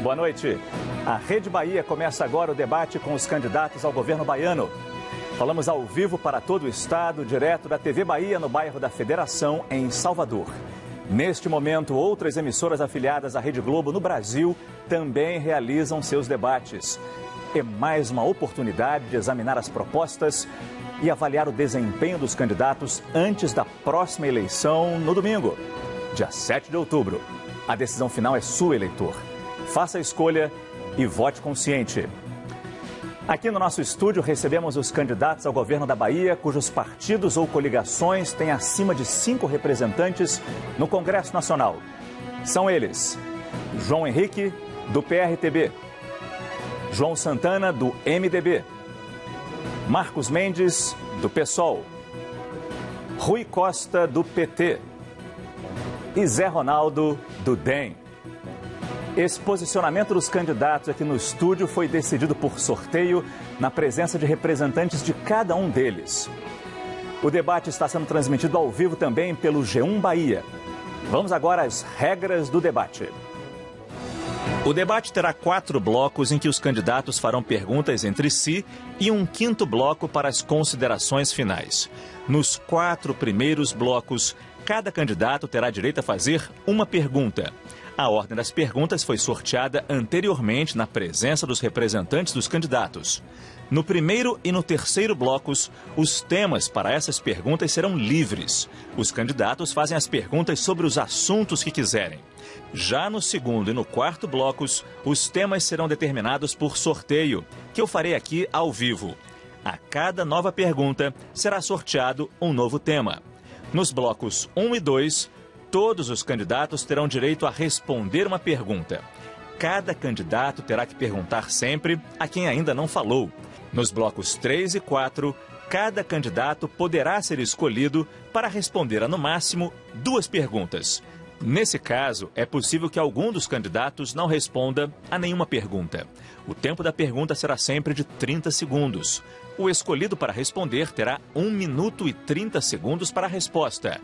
Boa noite. A Rede Bahia começa agora o debate com os candidatos ao governo baiano. Falamos ao vivo para todo o estado, direto da TV Bahia, no bairro da Federação, em Salvador. Neste momento, outras emissoras afiliadas à Rede Globo no Brasil também realizam seus debates. É mais uma oportunidade de examinar as propostas e avaliar o desempenho dos candidatos antes da próxima eleição, no domingo, dia 7 de outubro. A decisão final é sua, eleitor. Faça a escolha e vote consciente. Aqui no nosso estúdio recebemos os candidatos ao governo da Bahia, cujos partidos ou coligações têm acima de cinco representantes no Congresso Nacional. São eles: João Henrique, do PRTB, João Santana, do MDB, Marcos Mendes, do PSOL, Rui Costa, do PT e Zé Ronaldo, do DEM. Esse posicionamento dos candidatos aqui no estúdio foi decidido por sorteio, na presença de representantes de cada um deles. O debate está sendo transmitido ao vivo também pelo G1 Bahia. Vamos agora às regras do debate. O debate terá quatro blocos em que os candidatos farão perguntas entre si e um quinto bloco para as considerações finais. Nos quatro primeiros blocos, cada candidato terá direito a fazer uma pergunta. A ordem das perguntas foi sorteada anteriormente na presença dos representantes dos candidatos. No primeiro e no terceiro blocos, os temas para essas perguntas serão livres. Os candidatos fazem as perguntas sobre os assuntos que quiserem. Já no segundo e no quarto blocos, os temas serão determinados por sorteio, que eu farei aqui ao vivo. A cada nova pergunta será sorteado um novo tema. Nos blocos 1 e 2, Todos os candidatos terão direito a responder uma pergunta. Cada candidato terá que perguntar sempre a quem ainda não falou. Nos blocos 3 e 4, cada candidato poderá ser escolhido para responder a, no máximo, duas perguntas. Nesse caso, é possível que algum dos candidatos não responda a nenhuma pergunta. O tempo da pergunta será sempre de 30 segundos. O escolhido para responder terá 1 minuto e 30 segundos para a resposta.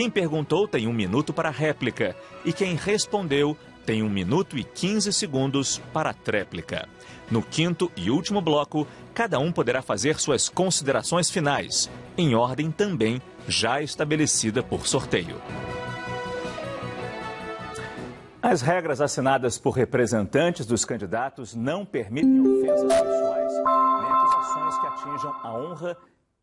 Quem perguntou tem um minuto para réplica e quem respondeu tem um minuto e 15 segundos para a tréplica. No quinto e último bloco, cada um poderá fazer suas considerações finais, em ordem também já estabelecida por sorteio. As regras assinadas por representantes dos candidatos não permitem ofensas pessoais, nem acusações que atinjam a honra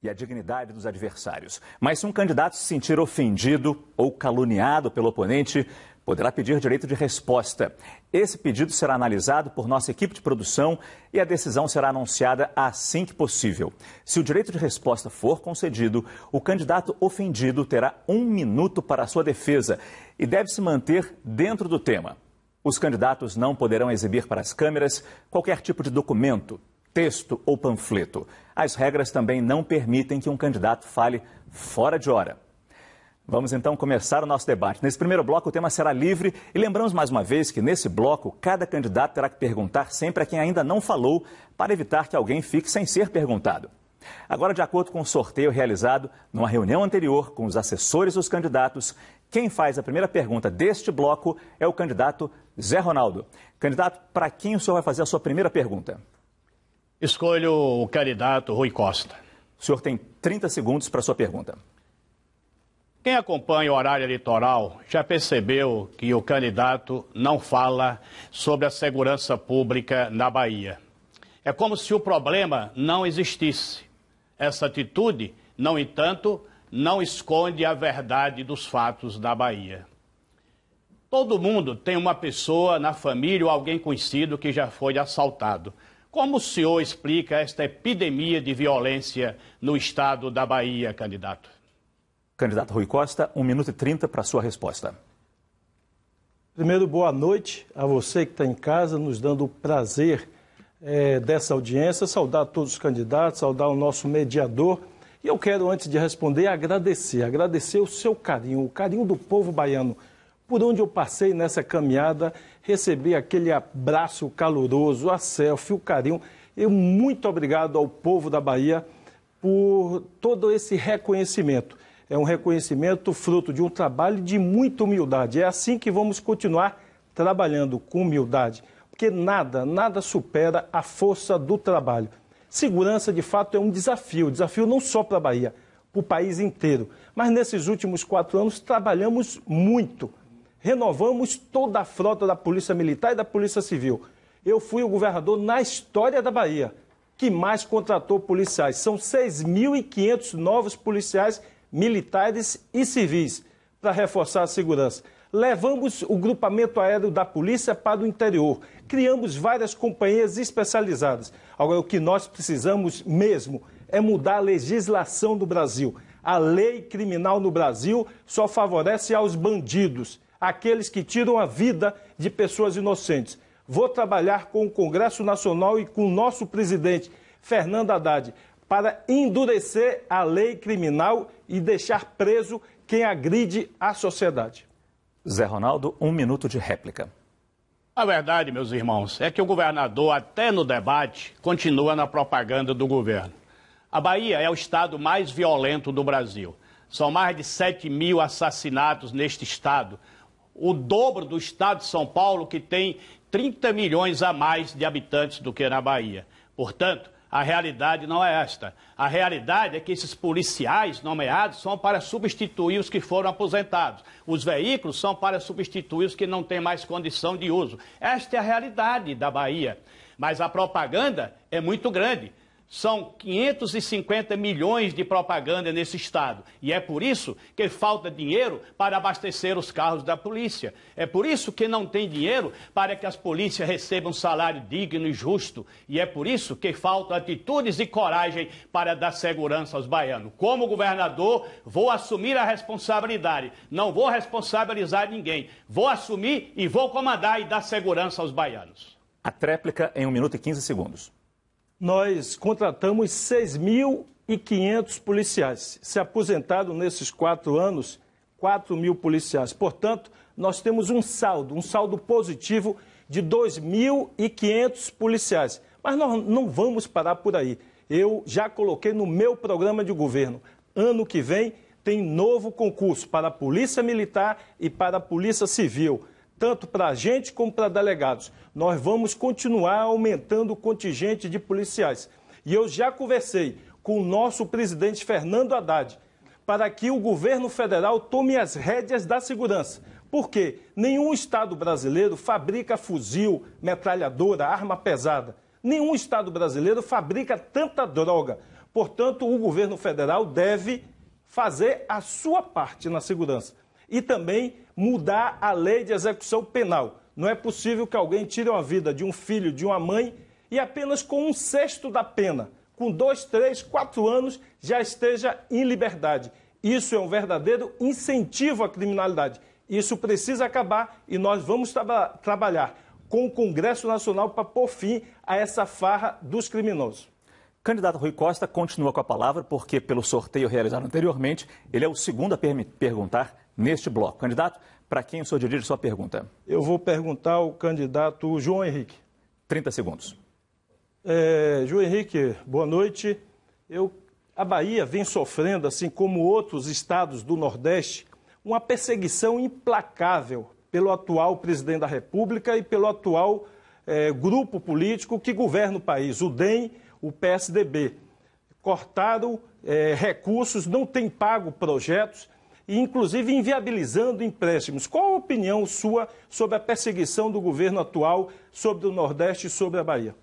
e a dignidade dos adversários. Mas se um candidato se sentir ofendido ou caluniado pelo oponente, poderá pedir direito de resposta. Esse pedido será analisado por nossa equipe de produção e a decisão será anunciada assim que possível. Se o direito de resposta for concedido, o candidato ofendido terá um minuto para sua defesa e deve se manter dentro do tema. Os candidatos não poderão exibir para as câmeras qualquer tipo de documento, texto ou panfleto. As regras também não permitem que um candidato fale fora de hora. Vamos então começar o nosso debate. Nesse primeiro bloco, o tema será livre e lembramos mais uma vez que nesse bloco, cada candidato terá que perguntar sempre a quem ainda não falou para evitar que alguém fique sem ser perguntado. Agora, de acordo com o sorteio realizado numa reunião anterior com os assessores dos candidatos, quem faz a primeira pergunta deste bloco é o candidato Zé Ronaldo. Candidato, para quem o senhor vai fazer a sua primeira pergunta? Escolho o candidato Rui Costa. O senhor tem 30 segundos para sua pergunta. Quem acompanha o horário eleitoral já percebeu que o candidato não fala sobre a segurança pública na Bahia. É como se o problema não existisse. Essa atitude, no entanto, não esconde a verdade dos fatos da Bahia. Todo mundo tem uma pessoa na família ou alguém conhecido que já foi assaltado. Como o senhor explica esta epidemia de violência no estado da Bahia, candidato? Candidato Rui Costa, 1 minuto e 30 para a sua resposta. Primeiro, boa noite a você que está em casa, nos dando o prazer é, dessa audiência. Saudar todos os candidatos, saudar o nosso mediador. E eu quero, antes de responder, agradecer, agradecer o seu carinho, o carinho do povo baiano por onde eu passei nessa caminhada, recebi aquele abraço caloroso, a selfie, o carinho. Eu muito obrigado ao povo da Bahia por todo esse reconhecimento. É um reconhecimento fruto de um trabalho de muita humildade. É assim que vamos continuar trabalhando com humildade, porque nada, nada supera a força do trabalho. Segurança, de fato, é um desafio, desafio não só para a Bahia, para o país inteiro. Mas nesses últimos quatro anos trabalhamos muito renovamos toda a frota da Polícia Militar e da Polícia Civil. Eu fui o governador na história da Bahia que mais contratou policiais. São 6.500 novos policiais militares e civis para reforçar a segurança. Levamos o grupamento aéreo da polícia para o interior. Criamos várias companhias especializadas. Agora, o que nós precisamos mesmo é mudar a legislação do Brasil. A lei criminal no Brasil só favorece aos bandidos aqueles que tiram a vida de pessoas inocentes. Vou trabalhar com o Congresso Nacional e com o nosso presidente, Fernando Haddad, para endurecer a lei criminal e deixar preso quem agride a sociedade. Zé Ronaldo, um minuto de réplica. A verdade, meus irmãos, é que o governador, até no debate, continua na propaganda do governo. A Bahia é o estado mais violento do Brasil. São mais de 7 mil assassinatos neste estado, o dobro do estado de São Paulo, que tem 30 milhões a mais de habitantes do que na Bahia. Portanto, a realidade não é esta. A realidade é que esses policiais nomeados são para substituir os que foram aposentados. Os veículos são para substituir os que não têm mais condição de uso. Esta é a realidade da Bahia. Mas a propaganda é muito grande. São 550 milhões de propaganda nesse estado. E é por isso que falta dinheiro para abastecer os carros da polícia. É por isso que não tem dinheiro para que as polícias recebam um salário digno e justo. E é por isso que faltam atitudes e coragem para dar segurança aos baianos. Como governador, vou assumir a responsabilidade. Não vou responsabilizar ninguém. Vou assumir e vou comandar e dar segurança aos baianos. A tréplica em 1 minuto e 15 segundos nós contratamos 6.500 policiais. Se aposentaram nesses quatro anos, 4 mil policiais. Portanto, nós temos um saldo, um saldo positivo de 2.500 policiais. Mas nós não vamos parar por aí. Eu já coloquei no meu programa de governo. Ano que vem tem novo concurso para a Polícia Militar e para a Polícia Civil tanto para agentes como para delegados. Nós vamos continuar aumentando o contingente de policiais. E eu já conversei com o nosso presidente Fernando Haddad para que o governo federal tome as rédeas da segurança. Porque nenhum Estado brasileiro fabrica fuzil, metralhadora, arma pesada. Nenhum Estado brasileiro fabrica tanta droga. Portanto, o governo federal deve fazer a sua parte na segurança e também mudar a lei de execução penal. Não é possível que alguém tire uma vida de um filho, de uma mãe, e apenas com um sexto da pena, com dois, três, quatro anos, já esteja em liberdade. Isso é um verdadeiro incentivo à criminalidade. Isso precisa acabar e nós vamos tra trabalhar com o Congresso Nacional para pôr fim a essa farra dos criminosos. Candidato Rui Costa continua com a palavra, porque, pelo sorteio realizado anteriormente, ele é o segundo a perguntar neste bloco. Candidato, para quem o senhor dirige sua pergunta? Eu vou perguntar ao candidato João Henrique. 30 segundos. É, João Henrique, boa noite. Eu, a Bahia vem sofrendo, assim como outros estados do Nordeste, uma perseguição implacável pelo atual presidente da República e pelo atual é, grupo político que governa o país, o DEM, o PSDB. Cortaram é, recursos, não tem pago projetos e inclusive inviabilizando empréstimos. Qual a opinião sua sobre a perseguição do governo atual sobre o Nordeste e sobre a Bahia?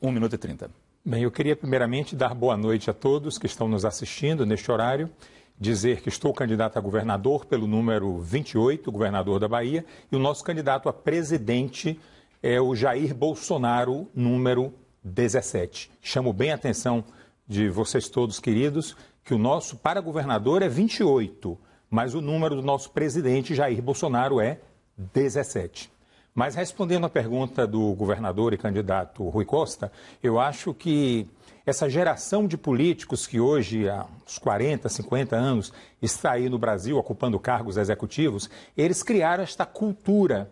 um minuto e trinta. Bem, eu queria primeiramente dar boa noite a todos que estão nos assistindo neste horário, dizer que estou candidato a governador pelo número 28, governador da Bahia, e o nosso candidato a presidente é o Jair Bolsonaro, número 17. Chamo bem a atenção de vocês todos, queridos, que o nosso para governador é 28 mas o número do nosso presidente Jair Bolsonaro é 17. Mas respondendo à pergunta do governador e candidato Rui Costa, eu acho que essa geração de políticos que hoje, há uns 40, 50 anos, está aí no Brasil ocupando cargos executivos, eles criaram esta cultura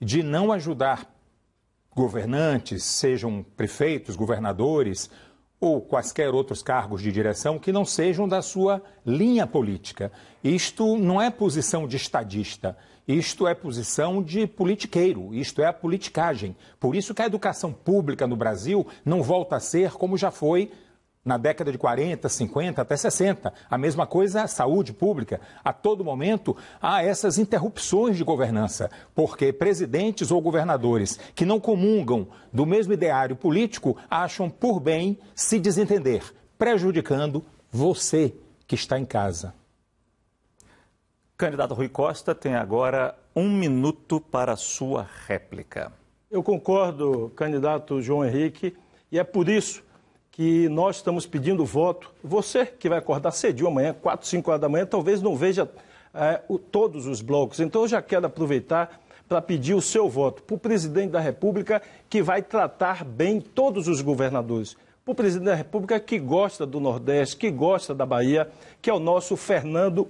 de não ajudar governantes, sejam prefeitos, governadores ou quaisquer outros cargos de direção que não sejam da sua linha política. Isto não é posição de estadista, isto é posição de politiqueiro, isto é a politicagem. Por isso que a educação pública no Brasil não volta a ser como já foi na década de 40, 50, até 60. A mesma coisa a saúde pública. A todo momento há essas interrupções de governança, porque presidentes ou governadores que não comungam do mesmo ideário político acham por bem se desentender, prejudicando você que está em casa. Candidato Rui Costa tem agora um minuto para a sua réplica. Eu concordo, candidato João Henrique, e é por isso que nós estamos pedindo voto. Você que vai acordar cedo amanhã, 4, 5 horas da manhã, talvez não veja é, o, todos os blocos. Então eu já quero aproveitar para pedir o seu voto para o presidente da República, que vai tratar bem todos os governadores. Para o presidente da República que gosta do Nordeste, que gosta da Bahia, que é o nosso Fernando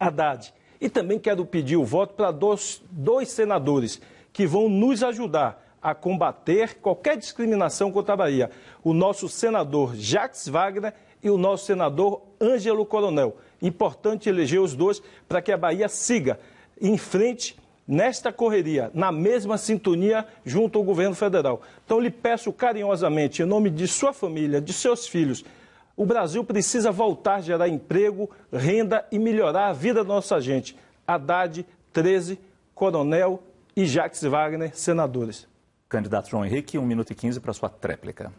Haddad. E também quero pedir o voto para dois, dois senadores que vão nos ajudar a combater qualquer discriminação contra a Bahia. O nosso senador Jacques Wagner e o nosso senador Ângelo Coronel. Importante eleger os dois para que a Bahia siga em frente nesta correria, na mesma sintonia junto ao governo federal. Então, lhe peço carinhosamente, em nome de sua família, de seus filhos, o Brasil precisa voltar a gerar emprego, renda e melhorar a vida da nossa gente. Haddad, 13, Coronel e Jacques Wagner, senadores. Candidato João Henrique, 1 minuto e 15 para sua tréplica.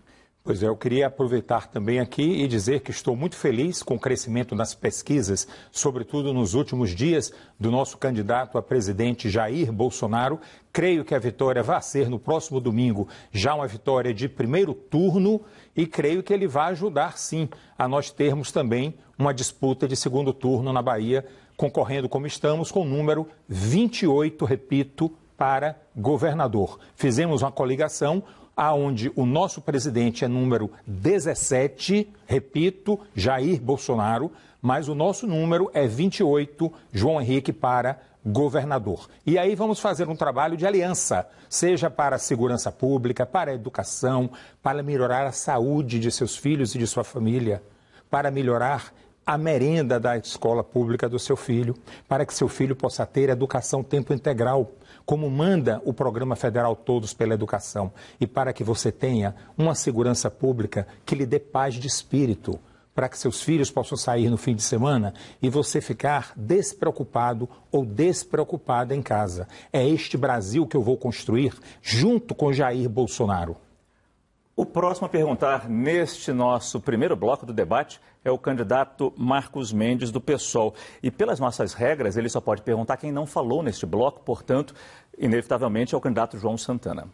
Pois é, eu queria aproveitar também aqui e dizer que estou muito feliz com o crescimento nas pesquisas, sobretudo nos últimos dias, do nosso candidato a presidente Jair Bolsonaro. Creio que a vitória vai ser no próximo domingo já uma vitória de primeiro turno e creio que ele vai ajudar sim a nós termos também uma disputa de segundo turno na Bahia, concorrendo como estamos com o número 28, repito, para governador. Fizemos uma coligação aonde o nosso presidente é número 17, repito, Jair Bolsonaro, mas o nosso número é 28, João Henrique para governador. E aí vamos fazer um trabalho de aliança, seja para a segurança pública, para a educação, para melhorar a saúde de seus filhos e de sua família, para melhorar a merenda da escola pública do seu filho, para que seu filho possa ter educação tempo integral como manda o Programa Federal Todos pela Educação, e para que você tenha uma segurança pública que lhe dê paz de espírito, para que seus filhos possam sair no fim de semana e você ficar despreocupado ou despreocupada em casa. É este Brasil que eu vou construir junto com Jair Bolsonaro. O próximo a perguntar neste nosso primeiro bloco do debate é o candidato Marcos Mendes do PSOL. E pelas nossas regras, ele só pode perguntar quem não falou neste bloco, portanto, inevitavelmente é o candidato João Santana.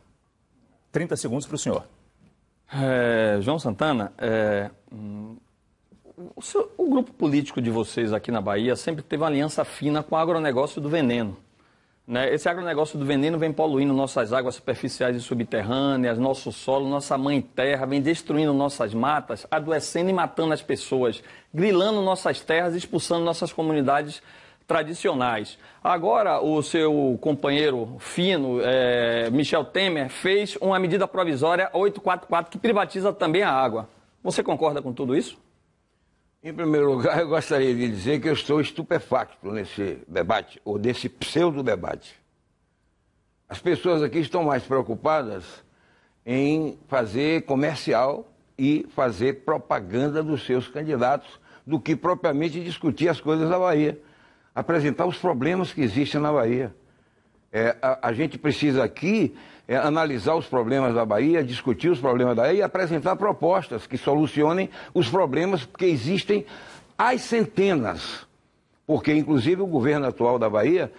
30 segundos para o senhor. É, João Santana, é, hum, o, seu, o grupo político de vocês aqui na Bahia sempre teve uma aliança fina com o agronegócio do veneno. Né? Esse agronegócio do veneno vem poluindo nossas águas superficiais e subterrâneas, nosso solo, nossa mãe terra, vem destruindo nossas matas, adoecendo e matando as pessoas, grilando nossas terras, expulsando nossas comunidades tradicionais. Agora, o seu companheiro fino, é, Michel Temer, fez uma medida provisória 844 que privatiza também a água. Você concorda com tudo isso? Em primeiro lugar, eu gostaria de dizer que eu estou estupefacto nesse debate, ou desse pseudo-debate. As pessoas aqui estão mais preocupadas em fazer comercial e fazer propaganda dos seus candidatos do que propriamente discutir as coisas da Bahia, apresentar os problemas que existem na Bahia. É, a, a, gente precisa aqui é, analisar os problemas da Bahia, discutir os problemas da Bahia e apresentar propostas que solucionem os problemas que existem às centenas. Porque, inclusive, o governo atual da Bahia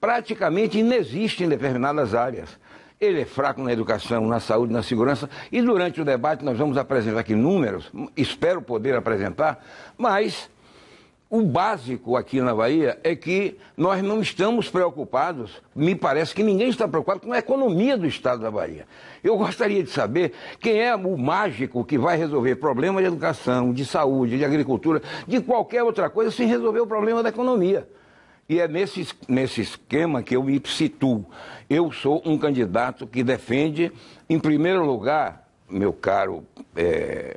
praticamente inexiste em determinadas áreas. Ele é fraco na educação, na saúde, na segurança. E durante o debate nós vamos apresentar aqui números, espero poder apresentar, mas o básico aqui na Bahia é que nós não estamos preocupados, me parece que ninguém está preocupado com a economia do Estado da Bahia. Eu gostaria de saber quem é o mágico que vai resolver problema de educação, de saúde, de agricultura, de qualquer outra coisa, sem resolver o problema da economia. E é nesse, nesse esquema que eu me situo. Eu sou um candidato que defende, em primeiro lugar, meu caro é,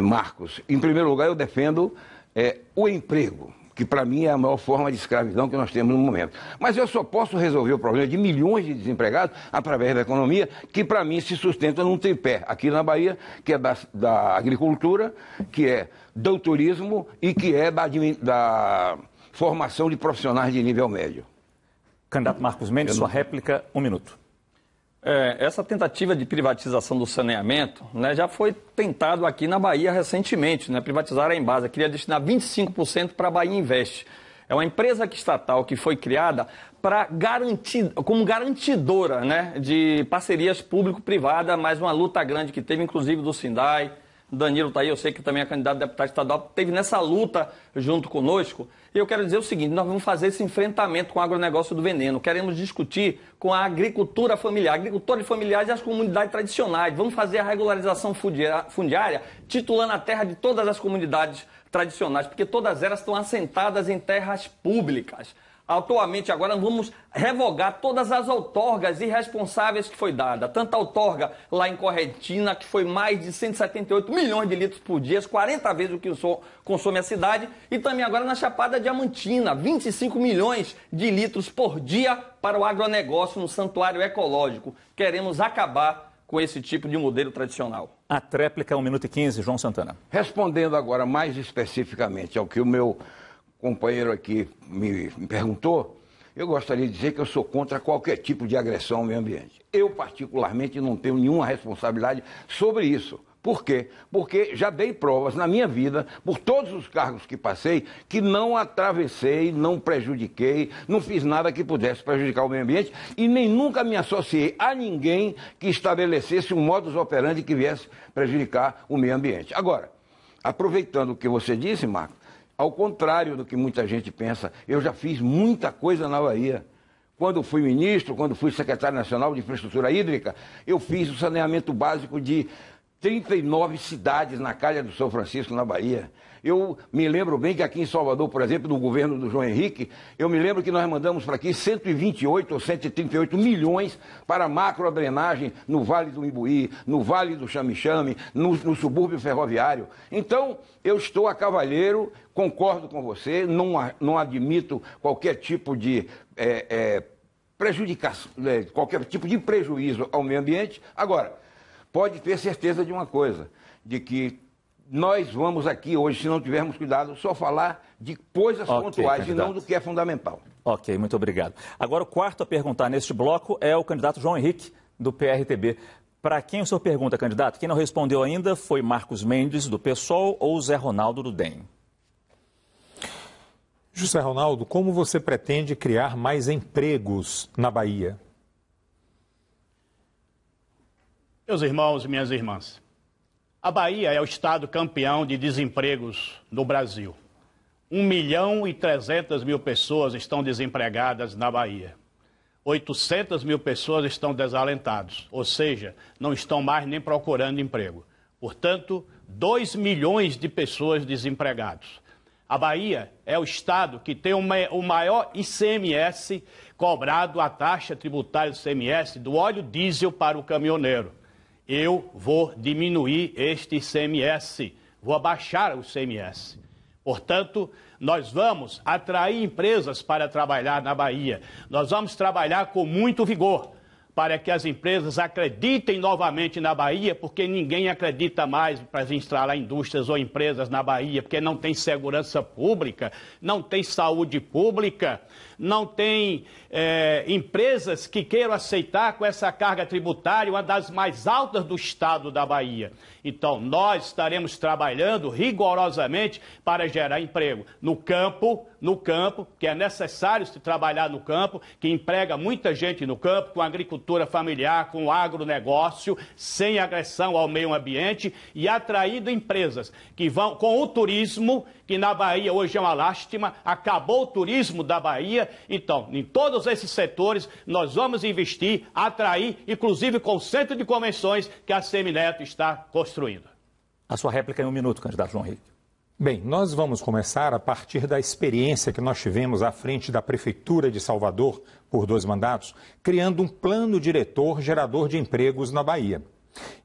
Marcos, em primeiro lugar eu defendo é, o emprego, que para mim é a maior forma de escravidão que nós temos no momento. Mas eu só posso resolver o problema de milhões de desempregados através da economia, que para mim se sustenta num tripé, aqui na Bahia, que é da, da agricultura, que é do turismo e que é da, da formação de profissionais de nível médio. Candidato Marcos Mendes, sua réplica, um minuto. É, essa tentativa de privatização do saneamento né, já foi tentado aqui na Bahia recentemente. Né, privatizar a é Embasa, queria destinar 25% para a Bahia Invest. É uma empresa estatal que foi criada para garantir, como garantidora né, de parcerias público-privada, mas uma luta grande que teve, inclusive, do Sindai. Danilo está aí, eu sei que também é candidato a deputado estadual, teve nessa luta junto conosco. E eu quero dizer o seguinte: nós vamos fazer esse enfrentamento com o agronegócio do veneno. Queremos discutir com a agricultura familiar, agricultores familiares e as comunidades tradicionais. Vamos fazer a regularização fundiária, titulando a terra de todas as comunidades tradicionais, porque todas elas estão assentadas em terras públicas. Atualmente, agora vamos revogar todas as outorgas irresponsáveis que foi dada. Tanta outorga lá em Correntina, que foi mais de 178 milhões de litros por dia, 40 vezes o que consome a cidade. E também agora na Chapada Diamantina, 25 milhões de litros por dia para o agronegócio no santuário ecológico. Queremos acabar com esse tipo de modelo tradicional. A tréplica, 1 minuto e 15, João Santana. Respondendo agora mais especificamente ao que o meu companheiro aqui me, me perguntou, eu gostaria de dizer que eu sou contra qualquer tipo de agressão ao meio ambiente. Eu, particularmente, não tenho nenhuma responsabilidade sobre isso. Por quê? Porque já dei provas na minha vida, por todos os cargos que passei, que não atravessei, não prejudiquei, não fiz nada que pudesse prejudicar o meio ambiente e nem nunca me associei a ninguém que estabelecesse um modus operandi que viesse prejudicar o meio ambiente. Agora, aproveitando o que você disse, Marco, ao contrário do que muita gente pensa, eu já fiz muita coisa na Bahia. Quando fui ministro, quando fui secretário nacional de infraestrutura hídrica, eu fiz o saneamento básico de 39 cidades na Calha do São Francisco, na Bahia. Eu me lembro bem que aqui em Salvador, por exemplo, no governo do João Henrique, eu me lembro que nós mandamos para aqui 128 ou 138 milhões para macro-drenagem no Vale do Imbuí, no Vale do Chame-Chame, no, no subúrbio ferroviário. Então, eu estou a cavalheiro, concordo com você, não, não admito qualquer tipo de. É, é, prejudicar né, qualquer tipo de prejuízo ao meio ambiente. Agora, pode ter certeza de uma coisa, de que nós vamos aqui hoje, se não tivermos cuidado, só falar de coisas okay, pontuais candidato. e não do que é fundamental. Ok, muito obrigado. Agora, o quarto a perguntar neste bloco é o candidato João Henrique, do PRTB. Para quem o senhor pergunta, candidato? Quem não respondeu ainda foi Marcos Mendes, do PSOL, ou Zé Ronaldo, do DEM? José Ronaldo, como você pretende criar mais empregos na Bahia? Meus irmãos e minhas irmãs, a Bahia é o estado campeão de desempregos no Brasil. 1 milhão e 300 mil pessoas estão desempregadas na Bahia. 800 mil pessoas estão desalentadas, ou seja, não estão mais nem procurando emprego. Portanto, 2 milhões de pessoas desempregadas. A Bahia é o estado que tem o maior ICMS cobrado a taxa tributária do ICMS do óleo diesel para o caminhoneiro eu vou diminuir este CMS, vou abaixar o CMS. Portanto, nós vamos atrair empresas para trabalhar na Bahia. Nós vamos trabalhar com muito vigor para que as empresas acreditem novamente na Bahia, porque ninguém acredita mais para instalar indústrias ou empresas na Bahia, porque não tem segurança pública, não tem saúde pública, não tem é, empresas que queiram aceitar com essa carga tributária uma das mais altas do estado da Bahia. Então, nós estaremos trabalhando rigorosamente para gerar emprego no campo, no campo, que é necessário se trabalhar no campo, que emprega muita gente no campo, com agricultura agricultura familiar, com o agronegócio, sem agressão ao meio ambiente e atraído empresas que vão com o turismo, que na Bahia hoje é uma lástima, acabou o turismo da Bahia. Então, em todos esses setores, nós vamos investir, atrair, inclusive com o centro de convenções que a Semineto está construindo. A sua réplica em um minuto, candidato João Henrique. Bem, nós vamos começar a partir da experiência que nós tivemos à frente da Prefeitura de Salvador por dois mandatos, criando um plano diretor gerador de empregos na Bahia.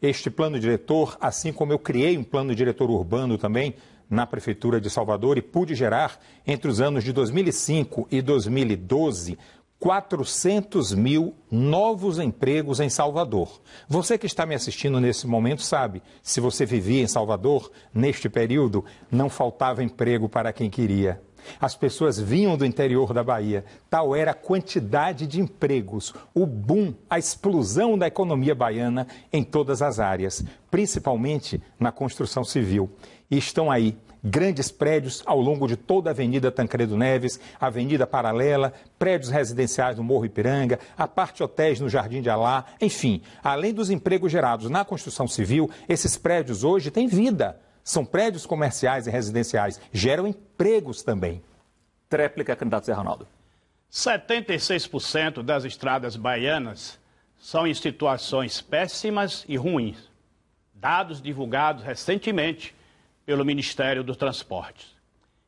Este plano diretor, assim como eu criei um plano diretor urbano também na Prefeitura de Salvador e pude gerar, entre os anos de 2005 e 2012, 400 mil novos empregos em Salvador. Você que está me assistindo nesse momento sabe, se você vivia em Salvador, neste período, não faltava emprego para quem queria. As pessoas vinham do interior da Bahia. Tal era a quantidade de empregos, o boom, a explosão da economia baiana em todas as áreas, principalmente na construção civil. E estão aí grandes prédios ao longo de toda a Avenida Tancredo Neves, Avenida Paralela, prédios residenciais no Morro Ipiranga, a parte hotéis no Jardim de Alá, enfim, além dos empregos gerados na construção civil, esses prédios hoje têm vida. São prédios comerciais e residenciais, geram empregos também. Tréplica, candidato Zé Ronaldo. 76% das estradas baianas são em situações péssimas e ruins. Dados divulgados recentemente pelo Ministério dos Transportes.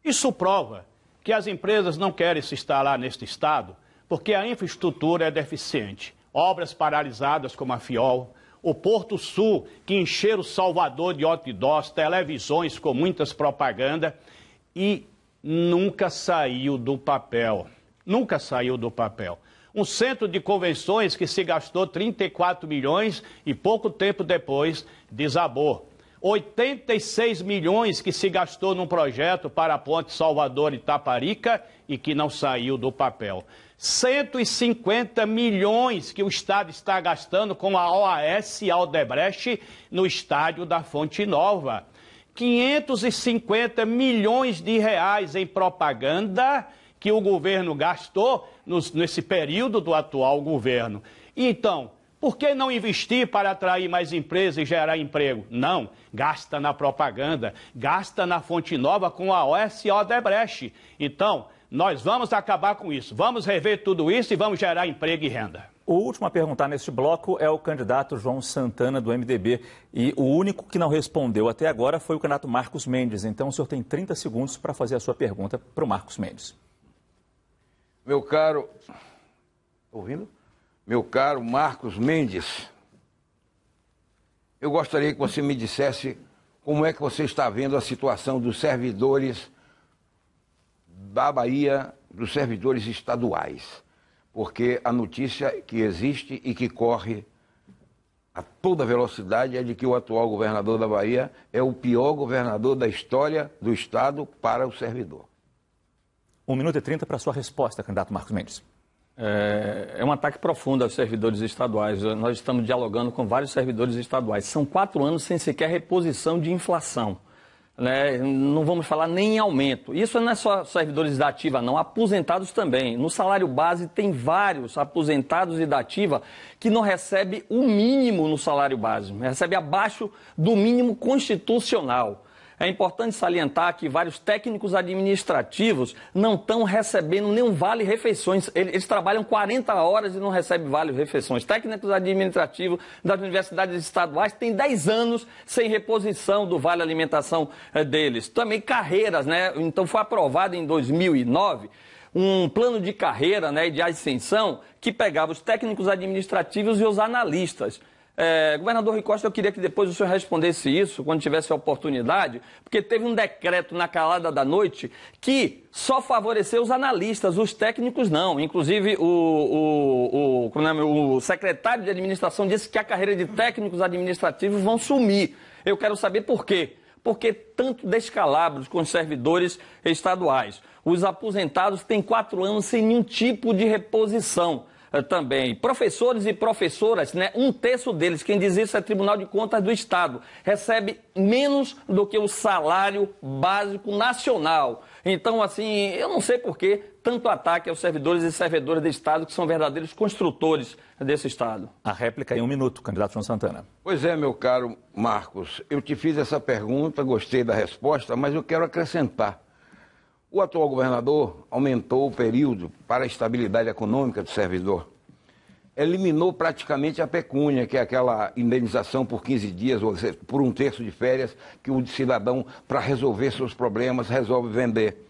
Isso prova que as empresas não querem se instalar neste estado porque a infraestrutura é deficiente. Obras paralisadas como a FIOL, o Porto Sul, que o Salvador de outdoors, televisões com muitas propaganda e nunca saiu do papel. Nunca saiu do papel. Um centro de convenções que se gastou 34 milhões e pouco tempo depois desabou. 86 milhões que se gastou num projeto para a ponte Salvador Itaparica e que não saiu do papel. 150 milhões que o Estado está gastando com a OAS e Aldebrecht no estádio da Fonte Nova. 550 milhões de reais em propaganda que o governo gastou nos, nesse período do atual governo. Então, por que não investir para atrair mais empresas e gerar emprego? Não, gasta na propaganda, gasta na fonte nova com a OSO Debreche. Então, nós vamos acabar com isso, vamos rever tudo isso e vamos gerar emprego e renda. O último a perguntar neste bloco é o candidato João Santana do MDB. E o único que não respondeu até agora foi o candidato Marcos Mendes. Então, o senhor tem 30 segundos para fazer a sua pergunta para o Marcos Mendes. Meu caro. Ouvindo? meu caro Marcos Mendes, eu gostaria que você me dissesse como é que você está vendo a situação dos servidores da Bahia, dos servidores estaduais, porque a notícia que existe e que corre a toda velocidade é de que o atual governador da Bahia é o pior governador da história do Estado para o servidor. Um minuto e trinta para a sua resposta, candidato Marcos Mendes. É, é um ataque profundo aos servidores estaduais. Nós estamos dialogando com vários servidores estaduais. São quatro anos sem sequer reposição de inflação. Né? Não vamos falar nem em aumento. Isso não é só servidores da ativa, não. Aposentados também. No salário base tem vários aposentados e da ativa que não recebe o mínimo no salário base, recebe abaixo do mínimo constitucional. É importante salientar que vários técnicos administrativos não estão recebendo nenhum vale refeições. Eles trabalham 40 horas e não recebem vale refeições. Técnicos administrativos das universidades estaduais têm 10 anos sem reposição do vale alimentação eh, deles. Também carreiras, né? Então foi aprovado em 2009 um plano de carreira né, de ascensão que pegava os técnicos administrativos e os analistas. É, governador Rui Costa, eu queria que depois o senhor respondesse isso, quando tivesse a oportunidade, porque teve um decreto na calada da noite que só favoreceu os analistas, os técnicos não. Inclusive, o, o, o, é o secretário de administração disse que a carreira de técnicos administrativos vão sumir. Eu quero saber por quê. Por que tanto descalabro com os servidores estaduais? Os aposentados têm quatro anos sem nenhum tipo de reposição. Eh, também. Professores e professoras, né, um terço deles, quem diz isso é Tribunal de Contas do Estado, recebe menos do que o salário básico nacional. Então, assim, eu não sei por que tanto ataque aos servidores e servidoras do Estado, que são verdadeiros construtores desse Estado. A réplica em um minuto, candidato João Santana. Pois é, meu caro Marcos, eu te fiz essa pergunta, gostei da resposta, mas eu quero acrescentar. O atual governador aumentou o período para a estabilidade econômica do servidor. Eliminou praticamente a pecúnia, que é aquela indenização por 15 dias, ou seja, por um terço de férias, que o cidadão, para resolver seus problemas, resolve vender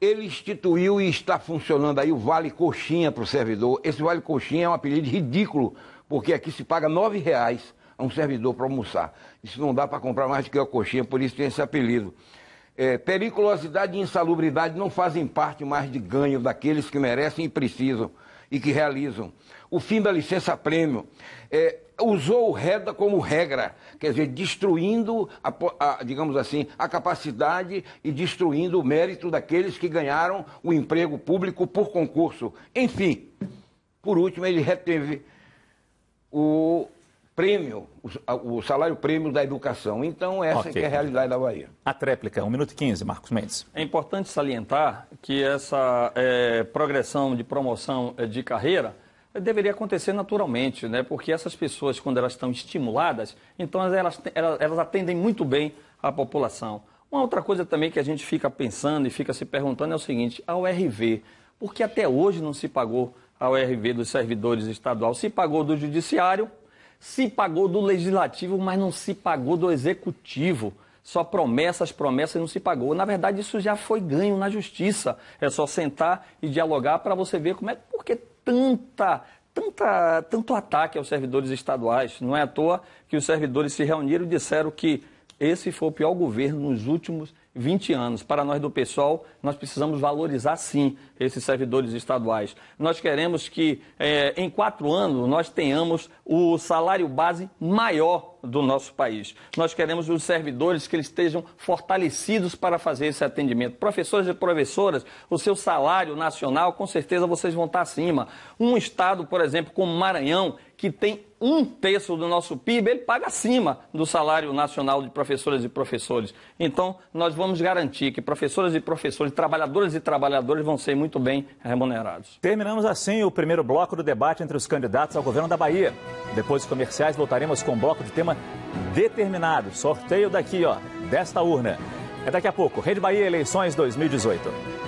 ele instituiu e está funcionando aí o Vale Coxinha para o servidor. Esse Vale Coxinha é um apelido ridículo, porque aqui se paga R$ reais a um servidor para almoçar. Isso não dá para comprar mais do que uma coxinha, por isso tem esse apelido é, periculosidade e insalubridade não fazem parte mais de ganho daqueles que merecem e precisam e que realizam. O fim da licença-prêmio é, usou o REDA como regra, quer dizer, destruindo, a, a, digamos assim, a capacidade e destruindo o mérito daqueles que ganharam o emprego público por concurso. Enfim, por último, ele reteve o, prêmio, o, salário prêmio da educação. Então, essa é é okay. é a realidade da Bahia. A tréplica, 1 minuto e 15, Marcos Mendes. É importante salientar que essa é, progressão de promoção é, de carreira deveria acontecer naturalmente, né? porque essas pessoas, quando elas estão estimuladas, então elas, elas, elas atendem muito bem a população. Uma outra coisa também que a gente fica pensando e fica se perguntando é o seguinte, a URV, por que até hoje não se pagou a URV dos servidores estaduais? Se pagou do judiciário, se pagou do legislativo, mas não se pagou do executivo. Só promessas, promessas e não se pagou. Na verdade, isso já foi ganho na justiça. É só sentar e dialogar para você ver como é porque tanta tanta tanto ataque aos servidores estaduais. Não é à toa que os servidores se reuniram e disseram que esse foi o pior governo nos últimos 20 anos. Para nós do PSOL, nós precisamos valorizar sim esses servidores estaduais. Nós queremos que é, em quatro anos nós tenhamos o salário base maior do nosso país. Nós queremos os servidores que eles estejam fortalecidos para fazer esse atendimento. Professores e professoras, o seu salário nacional, com certeza vocês vão estar acima. Um estado, por exemplo, como Maranhão, que tem um terço do nosso PIB, ele paga acima do salário nacional de professoras e professores. Então, nós vamos vamos garantir que professoras e professores, trabalhadores e trabalhadores vão ser muito bem remunerados. Terminamos assim o primeiro bloco do debate entre os candidatos ao governo da Bahia. Depois dos comerciais, voltaremos com um bloco de tema determinado. Sorteio daqui, ó, desta urna. É daqui a pouco, Rede Bahia Eleições 2018.